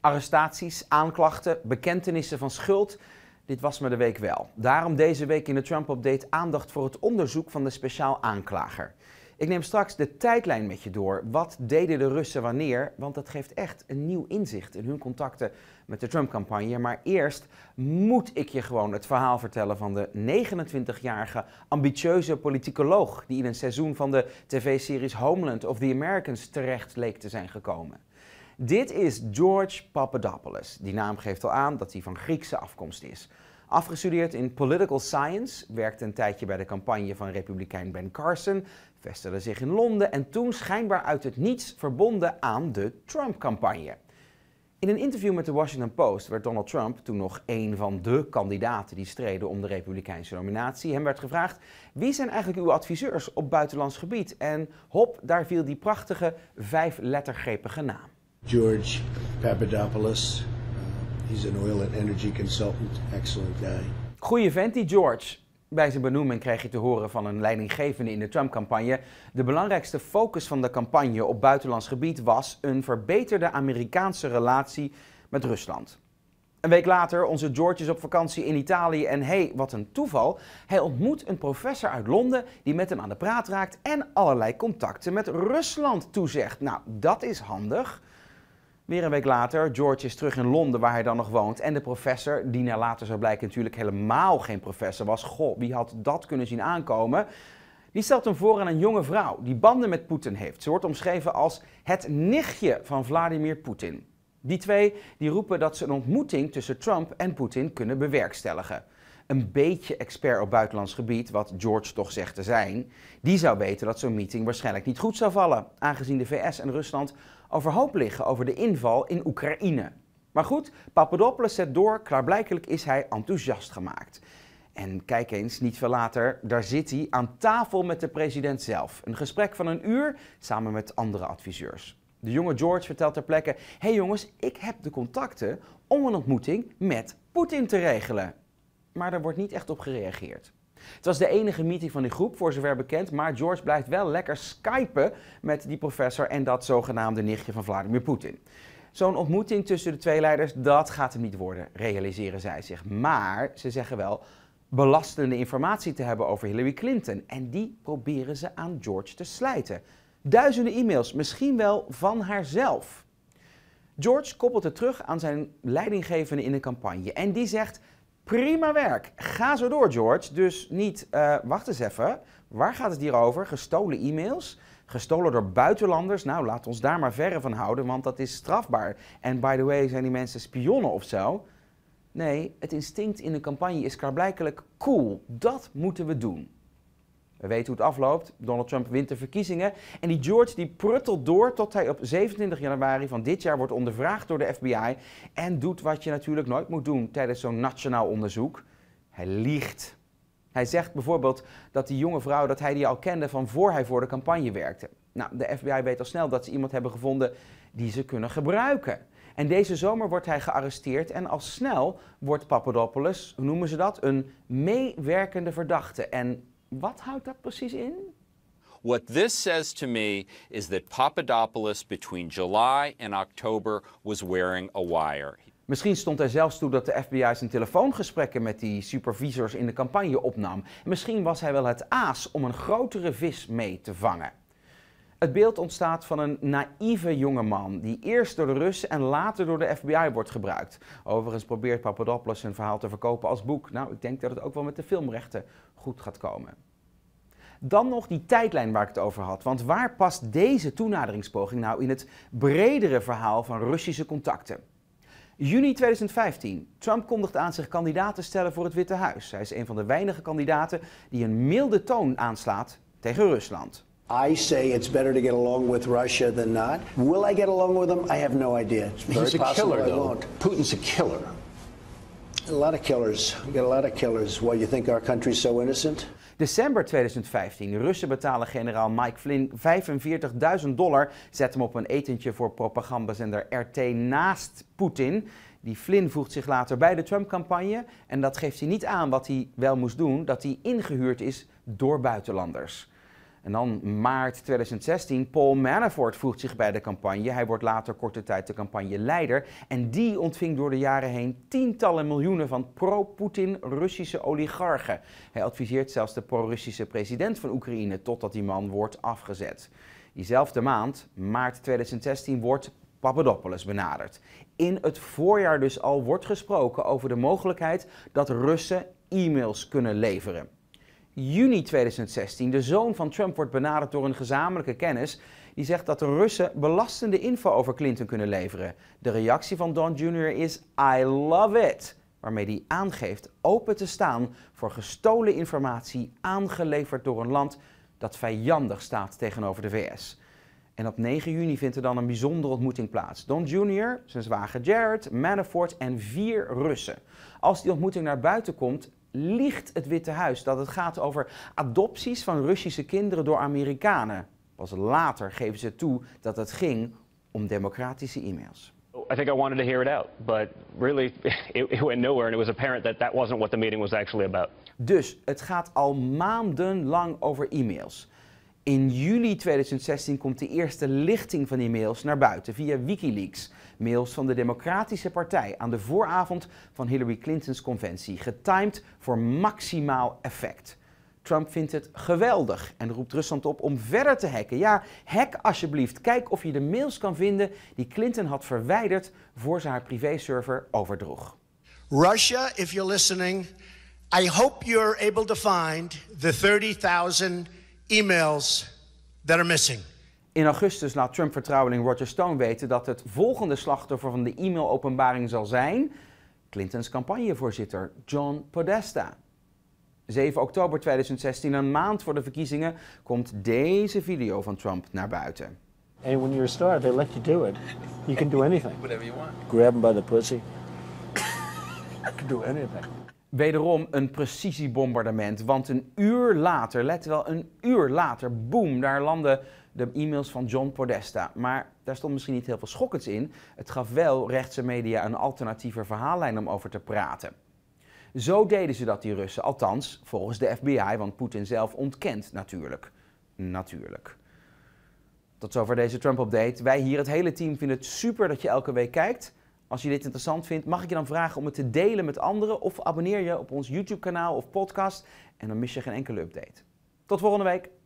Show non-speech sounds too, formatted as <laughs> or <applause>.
Arrestaties, aanklachten, bekentenissen van schuld. Dit was me de week wel. Daarom deze week in de Trump-update aandacht voor het onderzoek van de speciaal aanklager. Ik neem straks de tijdlijn met je door. Wat deden de Russen wanneer? Want dat geeft echt een nieuw inzicht in hun contacten met de Trump-campagne. Maar eerst moet ik je gewoon het verhaal vertellen van de 29-jarige ambitieuze politicoloog die in een seizoen van de tv-series Homeland of the Americans terecht leek te zijn gekomen. Dit is George Papadopoulos. Die naam geeft al aan dat hij van Griekse afkomst is. Afgestudeerd in Political Science, werkte een tijdje bij de campagne van Republikein Ben Carson, vestigde zich in Londen en toen schijnbaar uit het niets verbonden aan de Trump-campagne. In een interview met de Washington Post werd Donald Trump, toen nog een van de kandidaten die streden om de Republikeinse nominatie, hem werd gevraagd: Wie zijn eigenlijk uw adviseurs op buitenlands gebied? En hop, daar viel die prachtige vijflettergrepige naam. George Papadopoulos. Uh, he's an oil and energy consultant. Excellent guy. Goeie vent die George. Bij zijn benoeming krijg je te horen van een leidinggevende in de Trump-campagne. De belangrijkste focus van de campagne op buitenlands gebied was een verbeterde Amerikaanse relatie met Rusland. Een week later, onze George is op vakantie in Italië en hey, wat een toeval. Hij ontmoet een professor uit Londen die met hem aan de praat raakt en allerlei contacten met Rusland toezegt. Nou, dat is handig. Weer een week later, George is terug in Londen waar hij dan nog woont. En de professor, die na later zou blijken natuurlijk helemaal geen professor was. Goh, wie had dat kunnen zien aankomen? Die stelt hem voor aan een jonge vrouw die banden met Poetin heeft. Ze wordt omschreven als het nichtje van Vladimir Poetin. Die twee die roepen dat ze een ontmoeting tussen Trump en Poetin kunnen bewerkstelligen een beetje expert op buitenlands gebied, wat George toch zegt te zijn, die zou weten dat zo'n meeting waarschijnlijk niet goed zou vallen, aangezien de VS en Rusland overhoop liggen over de inval in Oekraïne. Maar goed, Papadopoulos zet door, klaarblijkelijk is hij enthousiast gemaakt. En kijk eens, niet veel later, daar zit hij aan tafel met de president zelf. Een gesprek van een uur samen met andere adviseurs. De jonge George vertelt ter plekke: Hé hey jongens, ik heb de contacten om een ontmoeting met Poetin te regelen maar er wordt niet echt op gereageerd. Het was de enige meeting van die groep, voor zover bekend, maar George blijft wel lekker skypen met die professor en dat zogenaamde nichtje van Vladimir Poetin. Zo'n ontmoeting tussen de twee leiders, dat gaat hem niet worden, realiseren zij zich. Maar ze zeggen wel belastende informatie te hebben over Hillary Clinton. En die proberen ze aan George te slijten. Duizenden e-mails, misschien wel van haarzelf. George koppelt het terug aan zijn leidinggevende in de campagne. En die zegt Prima werk. Ga zo door, George. Dus niet, eh, wacht eens even. Waar gaat het hier over? Gestolen e-mails? Gestolen door buitenlanders? Nou, laat ons daar maar verre van houden, want dat is strafbaar. En by the way, zijn die mensen spionnen of zo? Nee, het instinct in een campagne is klaarblijkelijk cool. Dat moeten we doen. We weten hoe het afloopt. Donald Trump wint de verkiezingen. En die George die pruttelt door tot hij op 27 januari van dit jaar wordt ondervraagd door de FBI. En doet wat je natuurlijk nooit moet doen tijdens zo'n nationaal onderzoek. Hij liegt. Hij zegt bijvoorbeeld dat die jonge vrouw dat hij die al kende van voor hij voor de campagne werkte. Nou, de FBI weet al snel dat ze iemand hebben gevonden die ze kunnen gebruiken. En deze zomer wordt hij gearresteerd en al snel wordt Papadopoulos, hoe noemen ze dat, een meewerkende verdachte. En wat houdt dat precies in? What this says to me is that Papadopoulos between July and October was wearing a wire. Misschien stond hij zelfs toe dat de FBI zijn telefoongesprekken met die supervisors in de campagne opnam. misschien was hij wel het aas om een grotere vis mee te vangen. Het beeld ontstaat van een naïeve jongeman die eerst door de Russen en later door de FBI wordt gebruikt. Overigens probeert Papadopoulos zijn verhaal te verkopen als boek. Nou, ik denk dat het ook wel met de filmrechten goed gaat komen. Dan nog die tijdlijn waar ik het over had. Want waar past deze toenaderingspoging nou in het bredere verhaal van Russische contacten? Juni 2015. Trump kondigt aan zich kandidaat te stellen voor het Witte Huis. Hij is een van de weinige kandidaten die een milde toon aanslaat tegen Rusland. I say it's better to get along with Russia than not. Will I get along with them? I have no idea. It's very He's a killer, I though. won't. Putin's a killer. A lot of killers. We got a lot of killers. Why you think our country's so innocent? December 2015. Russen betalen generaal Mike Flynn 45.000 dollar. Zet hem op een etentje voor propagandazender RT naast Poetin. Die Flynn voegt zich later bij de Trump-campagne. En dat geeft hij niet aan wat hij wel moest doen: dat hij ingehuurd is door buitenlanders. En dan maart 2016, Paul Manafort voegt zich bij de campagne. Hij wordt later korte tijd de campagneleider. En die ontving door de jaren heen tientallen miljoenen van pro-Poetin Russische oligarchen. Hij adviseert zelfs de pro-Russische president van Oekraïne totdat die man wordt afgezet. Diezelfde maand, maart 2016, wordt Papadopoulos benaderd. In het voorjaar dus al wordt gesproken over de mogelijkheid dat Russen e-mails kunnen leveren juni 2016. De zoon van Trump wordt benaderd door een gezamenlijke kennis die zegt dat de Russen belastende info over Clinton kunnen leveren. De reactie van Don Jr. is I love it, waarmee hij aangeeft open te staan voor gestolen informatie aangeleverd door een land dat vijandig staat tegenover de VS. En op 9 juni vindt er dan een bijzondere ontmoeting plaats. Don Jr., zijn zwager Jared, Manafort en vier Russen. Als die ontmoeting naar buiten komt, liegt het Witte Huis dat het gaat over adopties van Russische kinderen door Amerikanen. Pas later geven ze toe dat het ging om democratische e-mails. I think I wanted to hear it out, but really <laughs> it, it went nowhere and it was apparent that that wasn't what the meeting was actually about. Dus het gaat al maandenlang over e-mails. In juli 2016 komt de eerste lichting van die mails naar buiten via Wikileaks. Mails van de Democratische Partij aan de vooravond van Hillary Clintons conventie, getimed voor maximaal effect. Trump vindt het geweldig en roept Rusland op om verder te hacken. Ja, hack alsjeblieft. Kijk of je de mails kan vinden die Clinton had verwijderd voor ze haar privéserver overdroeg. Russia, if you're listening, I hope you're able to find the 30,000 emails that are missing. In augustus laat Trump-vertrouweling Roger Stone weten dat het volgende slachtoffer van de e mailopenbaring zal zijn Clintons campagnevoorzitter John Podesta. 7 oktober 2016, een maand voor de verkiezingen, komt deze video van Trump naar buiten. And when you're a they let you do it. You can do anything. Whatever you want. Grab him by the pussy. I can do anything wederom een precisiebombardement. Want een uur later, let wel, een uur later, boem, daar landen de e-mails van John Podesta. Maar daar stond misschien niet heel veel schokkends in. Het gaf wel rechtse media een alternatieve verhaallijn om over te praten. Zo deden ze dat, die Russen. Althans, volgens de FBI, want Poetin zelf ontkent natuurlijk. Natuurlijk. Tot zover deze Trump-update. Wij hier, het hele team, vinden het super dat je elke week kijkt. Als je dit interessant vindt, mag ik je dan vragen om het te delen met anderen of abonneer je op ons YouTube-kanaal of podcast en dan mis je geen enkele update. Tot volgende week.